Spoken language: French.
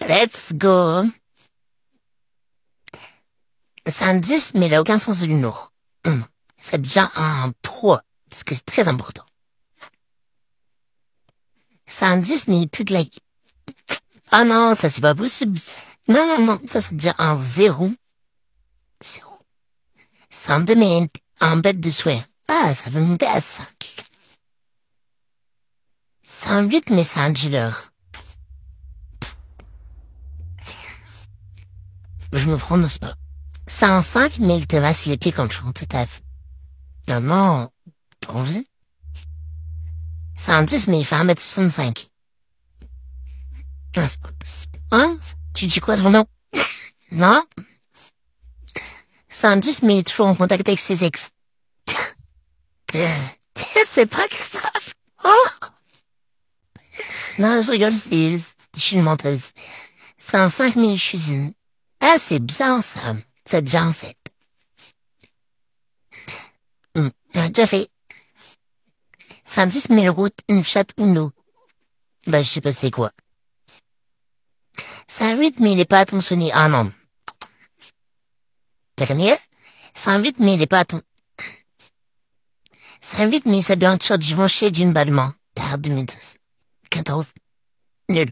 Let's go. C'est mais il n'a aucun sens de nord. Hum. C'est bien un 3, parce que c'est très important. C'est un 10, mais il de la... Ah oh non, ça c'est pas possible. Non, non, non, ça c'est déjà un 0. 0. C'est un un bête de souhait. Ah, ça veut monter à 5. 108 mais c'est un dealer. Je me prononce pas. 105, mais il te masse les pieds quand tu rentres ta... Non, non, pas envie. 110 mais il fait 1m65. Hein Tu dis quoi ton nom Non 110 mais il est toujours en contact avec ses ex. c'est pas grave. Oh non, je rigole, c'est... Je suis une menteuse. 105, 000 mais je suis une... Ah, c'est bien, ça. C'est déjà en fait. Hum, déjà fait. 110 000 routes, une chatte ou une eau. Ben, je sais pas c'est quoi. 108 000 épatons, sonner un homme. Dernier, 108 000 épatons. 108 000, c'est bien, tout je j'ai manché d'une balle, moi. Dernier, 12, 14, Nul.